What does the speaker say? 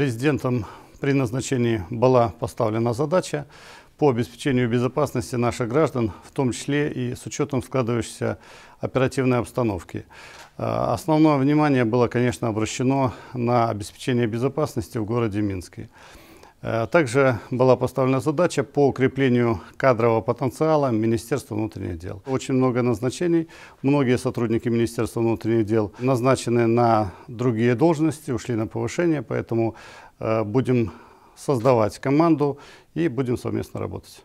Президентом при назначении была поставлена задача по обеспечению безопасности наших граждан, в том числе и с учетом складывающейся оперативной обстановки. А, основное внимание было, конечно, обращено на обеспечение безопасности в городе Минске. Э, также была поставлена задача по укреплению кадрового потенциала Министерства внутренних дел. Очень много назначений. Многие сотрудники Министерства внутренних дел назначены на другие должности, ушли на повышение, поэтому э, будем создавать команду и будем совместно работать.